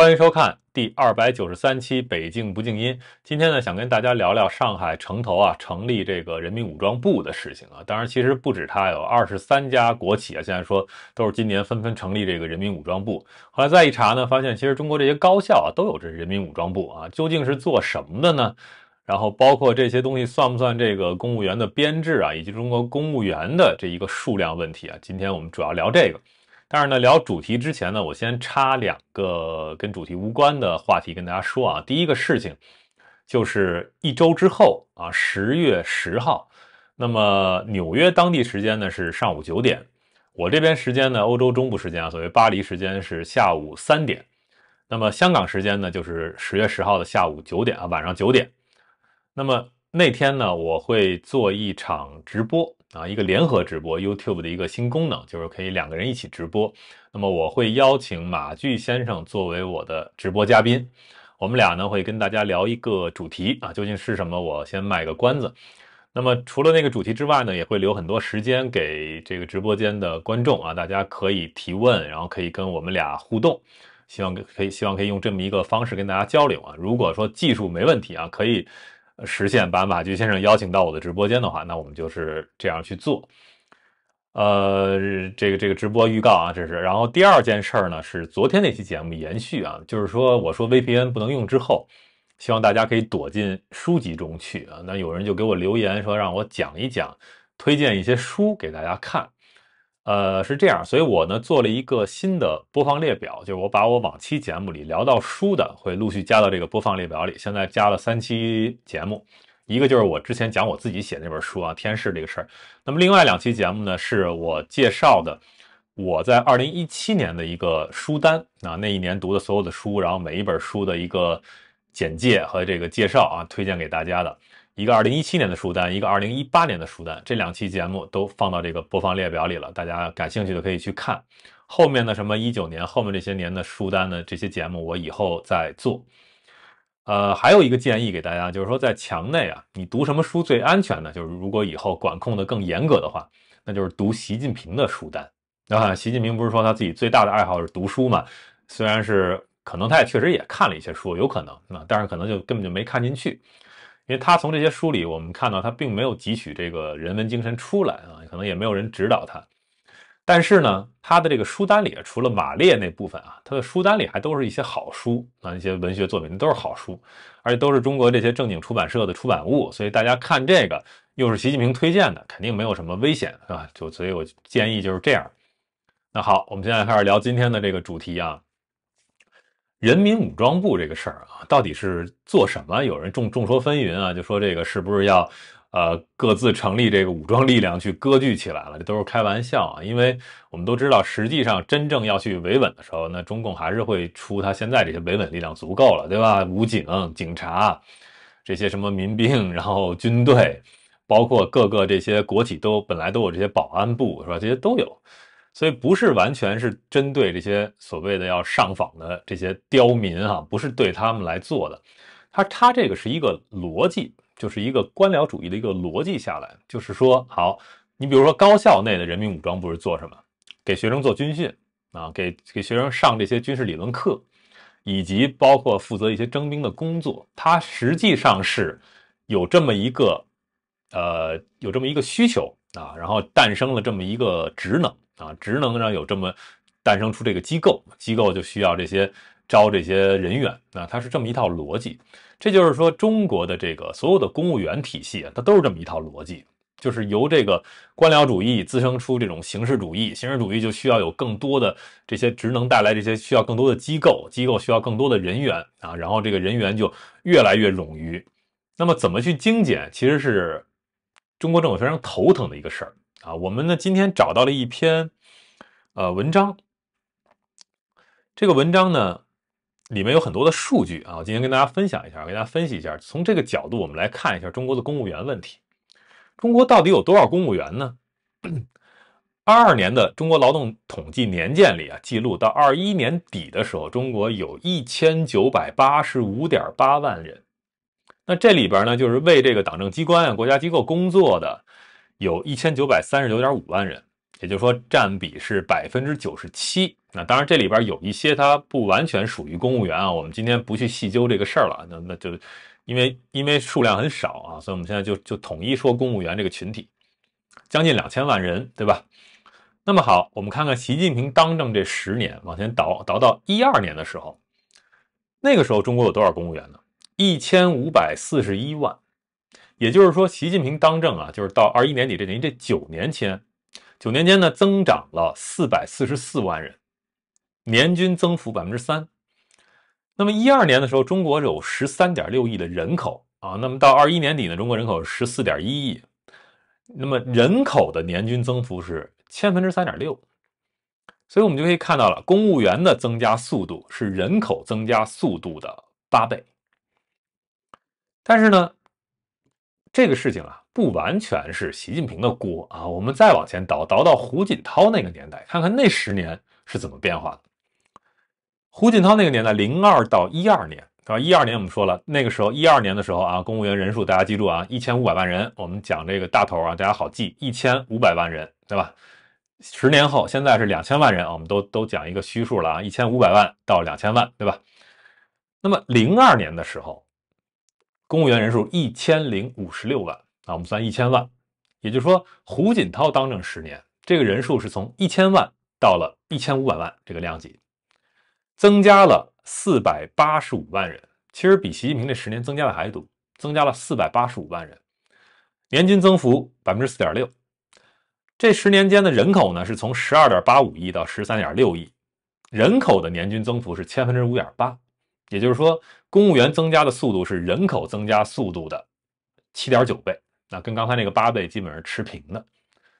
欢迎收看第二百九十三期《北静不静音》。今天呢，想跟大家聊聊上海城投啊成立这个人民武装部的事情啊。当然，其实不止他有二十三家国企啊，现在说都是今年纷纷成立这个人民武装部。后来再一查呢，发现其实中国这些高校啊都有这人民武装部啊。究竟是做什么的呢？然后包括这些东西算不算这个公务员的编制啊，以及中国公务员的这一个数量问题啊？今天我们主要聊这个。但是呢，聊主题之前呢，我先插两个跟主题无关的话题跟大家说啊。第一个事情就是一周之后啊，十月十号，那么纽约当地时间呢是上午九点，我这边时间呢，欧洲中部时间啊，所谓巴黎时间是下午三点，那么香港时间呢就是十月十号的下午九点啊，晚上九点。那么那天呢，我会做一场直播。啊，一个联合直播，YouTube 的一个新功能，就是可以两个人一起直播。那么我会邀请马骏先生作为我的直播嘉宾，我们俩呢会跟大家聊一个主题啊，究竟是什么？我先卖个关子。那么除了那个主题之外呢，也会留很多时间给这个直播间的观众啊，大家可以提问，然后可以跟我们俩互动。希望可以，希望可以用这么一个方式跟大家交流啊。如果说技术没问题啊，可以。实现把马驹先生邀请到我的直播间的话，那我们就是这样去做。呃，这个这个直播预告啊，这是。然后第二件事儿呢是昨天那期节目延续啊，就是说我说 VPN 不能用之后，希望大家可以躲进书籍中去啊。那有人就给我留言说让我讲一讲，推荐一些书给大家看。呃，是这样，所以我呢做了一个新的播放列表，就是我把我往期节目里聊到书的，会陆续加到这个播放列表里。现在加了三期节目，一个就是我之前讲我自己写那本书啊，《天使》这个事儿。那么另外两期节目呢，是我介绍的我在二零一七年的一个书单啊，那一年读的所有的书，然后每一本书的一个简介和这个介绍啊，推荐给大家的。一个二零一七年的书单，一个二零一八年的书单，这两期节目都放到这个播放列表里了，大家感兴趣的可以去看。后面的什么一九年，后面这些年的书单呢？这些节目我以后再做。呃，还有一个建议给大家，就是说在墙内啊，你读什么书最安全呢？就是如果以后管控的更严格的话，那就是读习近平的书单。那习近平不是说他自己最大的爱好是读书嘛？虽然是可能他也确实也看了一些书，有可能，啊，但是可能就根本就没看进去。因为他从这些书里，我们看到他并没有汲取这个人文精神出来啊，可能也没有人指导他。但是呢，他的这个书单里，除了马列那部分啊，他的书单里还都是一些好书啊，一些文学作品都是好书，而且都是中国这些正经出版社的出版物。所以大家看这个，又是习近平推荐的，肯定没有什么危险，啊。就所以，我建议就是这样。那好，我们现在开始聊今天的这个主题啊。人民武装部这个事儿啊，到底是做什么？有人众众说纷纭啊，就说这个是不是要，呃，各自成立这个武装力量去割据起来了？这都是开玩笑啊，因为我们都知道，实际上真正要去维稳的时候，那中共还是会出他现在这些维稳力量足够了，对吧？武警、警察，这些什么民兵，然后军队，包括各个这些国企都本来都有这些保安部，是吧？这些都有。所以不是完全是针对这些所谓的要上访的这些刁民哈，不是对他们来做的。他他这个是一个逻辑，就是一个官僚主义的一个逻辑下来，就是说，好，你比如说高校内的人民武装部是做什么？给学生做军训啊，给给学生上这些军事理论课，以及包括负责一些征兵的工作。它实际上是，有这么一个，呃，有这么一个需求啊，然后诞生了这么一个职能。啊，职能上有这么诞生出这个机构，机构就需要这些招这些人员，啊，它是这么一套逻辑。这就是说，中国的这个所有的公务员体系啊，它都是这么一套逻辑，就是由这个官僚主义滋生出这种形式主义，形式主义就需要有更多的这些职能带来这些需要更多的机构，机构需要更多的人员啊，然后这个人员就越来越冗余。那么怎么去精简，其实是中国政府非常头疼的一个事儿。啊，我们呢今天找到了一篇呃文章，这个文章呢里面有很多的数据啊，我今天跟大家分享一下，跟大家分析一下，从这个角度我们来看一下中国的公务员问题。中国到底有多少公务员呢？二二年的中国劳动统计年鉴里啊，记录到二一年底的时候，中国有一千九百八十五点八万人。那这里边呢就是为这个党政机关啊、国家机构工作的。有一千九百三十九点五万人，也就是说，占比是百分之九十七。那当然，这里边有一些它不完全属于公务员啊，我们今天不去细究这个事儿了。那那就因为因为数量很少啊，所以我们现在就就统一说公务员这个群体，将近两千万人，对吧？那么好，我们看看习近平当政这十年往前倒倒到一二年的时候，那个时候中国有多少公务员呢？一千五百四十一万。也就是说，习近平当政啊，就是到二一年底这年这九年间，九年间呢增长了四百四十四万人，年均增幅百分之三。那么一二年的时候，中国有十三点六亿的人口啊，那么到二一年底呢，中国人口十四点一亿，那么人口的年均增幅是千分之三点六，所以我们就可以看到了，公务员的增加速度是人口增加速度的八倍，但是呢。这个事情啊，不完全是习近平的锅啊。我们再往前倒，倒到胡锦涛那个年代，看看那十年是怎么变化的。胡锦涛那个年代，零二到一二年，啊，一二年我们说了，那个时候一二年的时候啊，公务员人数大家记住啊，一千五百万人。我们讲这个大头啊，大家好记，一千五百万人，对吧？十年后，现在是两千万人，我们都都讲一个虚数了啊，一千五百万到两千万，对吧？那么零二年的时候。公务员人数一千零五十六万啊，我们算一千万，也就是说胡锦涛当政十年，这个人数是从一千万到了一千五百万这个量级，增加了四百八十五万人，其实比习近平这十年增加的还多，增加了四百八十五万人，年均增幅百分之四点六，这十年间的人口呢是从十二点八五亿到十三点六亿，人口的年均增幅是千分之五点八，也就是说。公务员增加的速度是人口增加速度的七点九倍，那跟刚才那个八倍基本上持平的。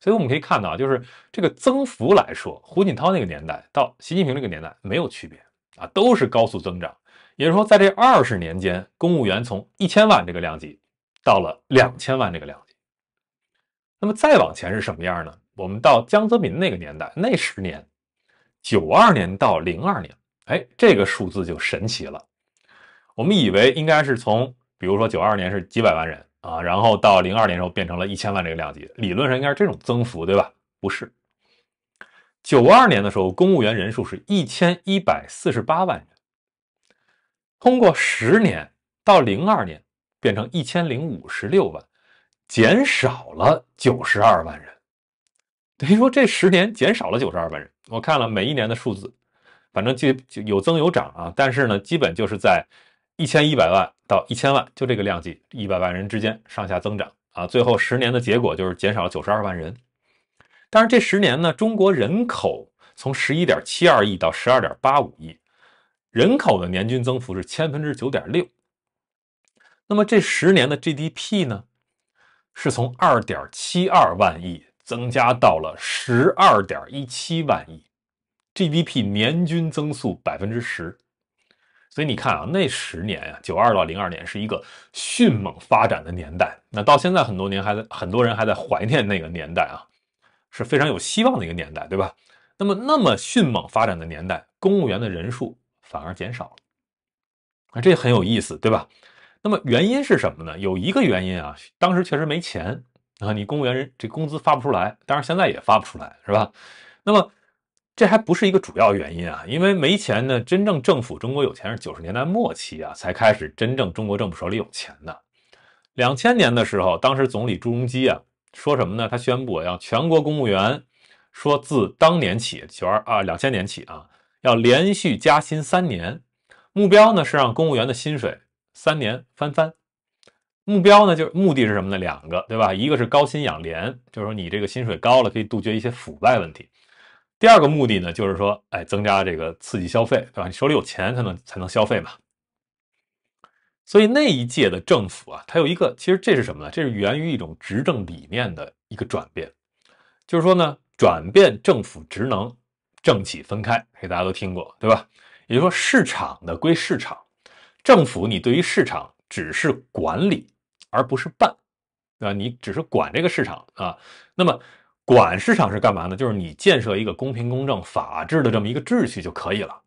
所以我们可以看到啊，就是这个增幅来说，胡锦涛那个年代到习近平这个年代没有区别啊，都是高速增长。也就是说，在这二十年间，公务员从一千万这个量级到了两千万这个量级。那么再往前是什么样呢？我们到江泽民那个年代，那十年，九二年到零二年，哎，这个数字就神奇了。我们以为应该是从，比如说九二年是几百万人啊，然后到零二年时候变成了一千万这个量级，理论上应该是这种增幅，对吧？不是，九二年的时候公务员人数是一千一百四十八万人，通过十年到零二年变成一千零五十六万，减少了九十二万人，等于说这十年减少了九十二万人。我看了每一年的数字，反正就就有增有涨啊，但是呢，基本就是在。一千一百万到一千万，就这个量级，一百万人之间上下增长啊！最后十年的结果就是减少了九十二万人。但是这十年呢，中国人口从十一点七二亿到十二点八五亿，人口的年均增幅是千分之九点六。那么这十年的 GDP 呢，是从二点七二万亿增加到了十二点一七万亿，GDP 年均增速百分之十。所以你看啊，那十年啊，九二到零二年是一个迅猛发展的年代。那到现在很多年还在，很多人还在怀念那个年代啊，是非常有希望的一个年代，对吧？那么那么迅猛发展的年代，公务员的人数反而减少了，啊，这很有意思，对吧？那么原因是什么呢？有一个原因啊，当时确实没钱啊，你公务员人这工资发不出来，当然现在也发不出来，是吧？那么。这还不是一个主要原因啊，因为没钱呢。真正政府中国有钱是九十年代末期啊，才开始真正中国政府手里有钱的。两千年的时候，当时总理朱镕基啊说什么呢？他宣布要全国公务员说自当年起，全啊两千年起啊，要连续加薪三年，目标呢是让公务员的薪水三年翻番。目标呢，就目的是什么呢？两个对吧？一个是高薪养廉，就是说你这个薪水高了，可以杜绝一些腐败问题。第二个目的呢，就是说，哎，增加这个刺激消费，对吧？你手里有钱才能才能消费嘛。所以那一届的政府啊，它有一个，其实这是什么呢？这是源于一种执政理念的一个转变，就是说呢，转变政府职能，政企分开，这大家都听过，对吧？也就是说，市场的归市场，政府你对于市场只是管理，而不是办，啊，你只是管这个市场啊，那么。管市场是干嘛呢？就是你建设一个公平、公正、法治的这么一个秩序就可以了。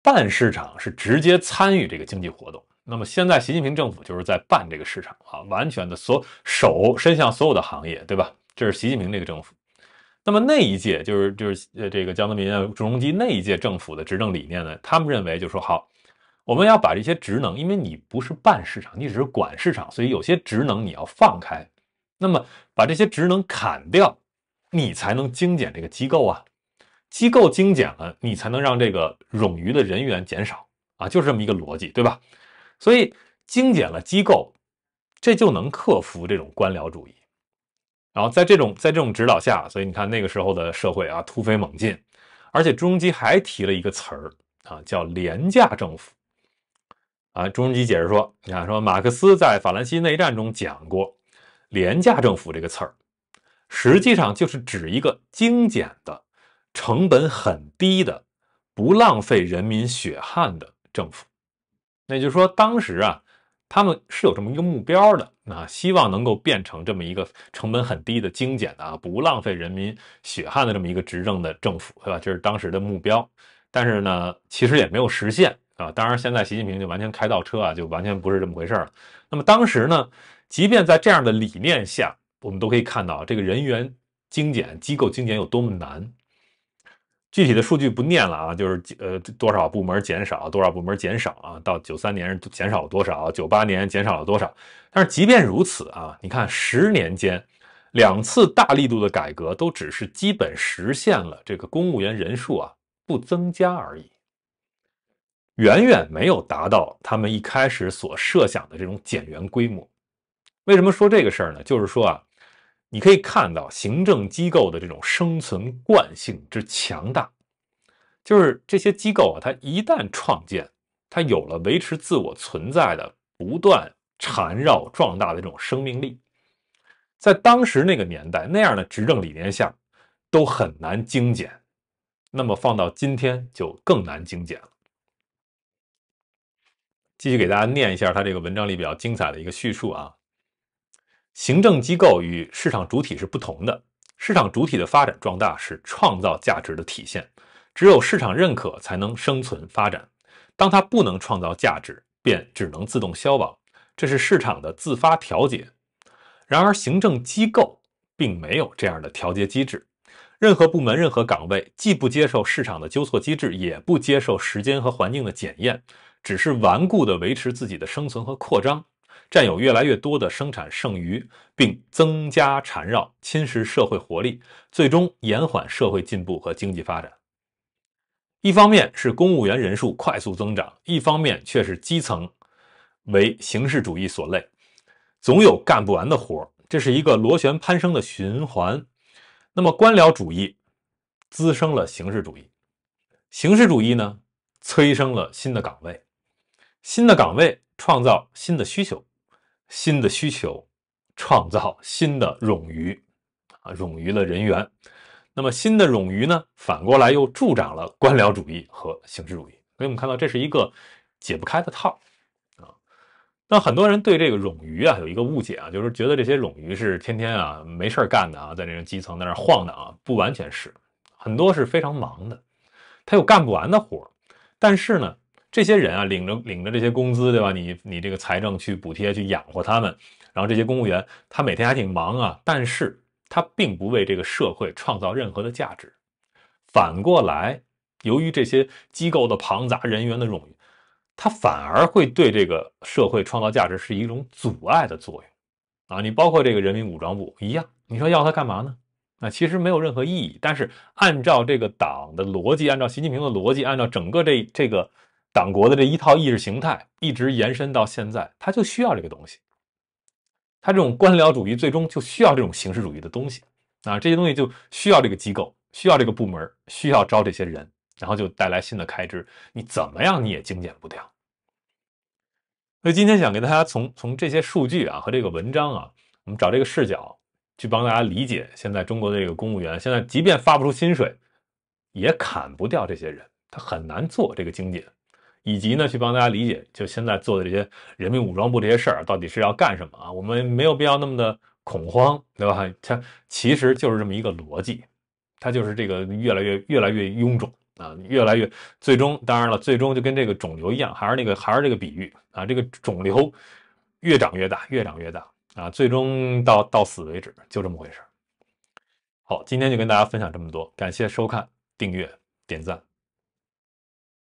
办市场是直接参与这个经济活动。那么现在习近平政府就是在办这个市场啊，完全的所手伸向所有的行业，对吧？这是习近平这个政府。那么那一届就是就是呃这个江泽民、朱镕基那一届政府的执政理念呢？他们认为就说好，我们要把这些职能，因为你不是办市场，你只是管市场，所以有些职能你要放开。那么把这些职能砍掉，你才能精简这个机构啊。机构精简了，你才能让这个冗余的人员减少啊，就是这么一个逻辑，对吧？所以精简了机构，这就能克服这种官僚主义。然后在这种在这种指导下，所以你看那个时候的社会啊，突飞猛进。而且朱镕基还提了一个词儿啊，叫“廉价政府”。啊，朱镕基解释说，你看，说马克思在《法兰西内战》中讲过。廉价政府这个词儿，实际上就是指一个精简的、成本很低的、不浪费人民血汗的政府。那就是说，当时啊，他们是有这么一个目标的，啊，希望能够变成这么一个成本很低的、精简的、啊，不浪费人民血汗的这么一个执政的政府，对吧？这是当时的目标。但是呢，其实也没有实现啊。当然，现在习近平就完全开倒车啊，就完全不是这么回事了。那么当时呢？即便在这样的理念下，我们都可以看到这个人员精简、机构精简有多么难。具体的数据不念了啊，就是呃多少部门减少，多少部门减少啊，到九三年减少了多少，九八年减少了多少。但是即便如此啊，你看十年间两次大力度的改革，都只是基本实现了这个公务员人数啊不增加而已，远远没有达到他们一开始所设想的这种减员规模。为什么说这个事儿呢？就是说啊，你可以看到行政机构的这种生存惯性之强大，就是这些机构啊，它一旦创建，它有了维持自我存在的不断缠绕壮大的这种生命力，在当时那个年代那样的执政理念下，都很难精简，那么放到今天就更难精简了。继续给大家念一下他这个文章里比较精彩的一个叙述啊。行政机构与市场主体是不同的。市场主体的发展壮大是创造价值的体现，只有市场认可才能生存发展。当它不能创造价值，便只能自动消亡，这是市场的自发调节。然而，行政机构并没有这样的调节机制。任何部门、任何岗位，既不接受市场的纠错机制，也不接受时间和环境的检验，只是顽固地维持自己的生存和扩张。占有越来越多的生产剩余，并增加缠绕，侵蚀社会活力，最终延缓社会进步和经济发展。一方面是公务员人数快速增长，一方面却是基层为形式主义所累，总有干不完的活儿。这是一个螺旋攀升的循环。那么，官僚主义滋生了形式主义，形式主义呢催生了新的岗位，新的岗位创造新的需求。新的需求，创造新的冗余，啊，冗余了人员，那么新的冗余呢，反过来又助长了官僚主义和形式主义，所以我们看到这是一个解不开的套，啊，那很多人对这个冗余啊有一个误解啊，就是觉得这些冗余是天天啊没事干的啊，在那个基层在那晃的啊，不完全是，很多是非常忙的，他有干不完的活，但是呢。这些人啊，领着领着这些工资，对吧？你你这个财政去补贴去养活他们，然后这些公务员他每天还挺忙啊，但是他并不为这个社会创造任何的价值。反过来，由于这些机构的庞杂、人员的冗余，他反而会对这个社会创造价值是一种阻碍的作用。啊，你包括这个人民武装部一样，你说要他干嘛呢？那其实没有任何意义。但是按照这个党的逻辑，按照习近平的逻辑，按照整个这这个。党国的这一套意识形态一直延伸到现在，他就需要这个东西。他这种官僚主义最终就需要这种形式主义的东西啊，这些东西就需要这个机构，需要这个部门，需要招这些人，然后就带来新的开支。你怎么样你也精简不掉。所以今天想给大家从从这些数据啊和这个文章啊，我们找这个视角去帮大家理解现在中国的这个公务员，现在即便发不出薪水，也砍不掉这些人，他很难做这个精简。以及呢，去帮大家理解，就现在做的这些人民武装部这些事儿，到底是要干什么啊？我们没有必要那么的恐慌，对吧？它其实就是这么一个逻辑，它就是这个越来越越来越臃肿啊，越来越最终，当然了，最终就跟这个肿瘤一样，还是那个还是这个比喻啊，这个肿瘤越长越大，越长越大啊，最终到到死为止，就这么回事。好，今天就跟大家分享这么多，感谢收看、订阅、点赞。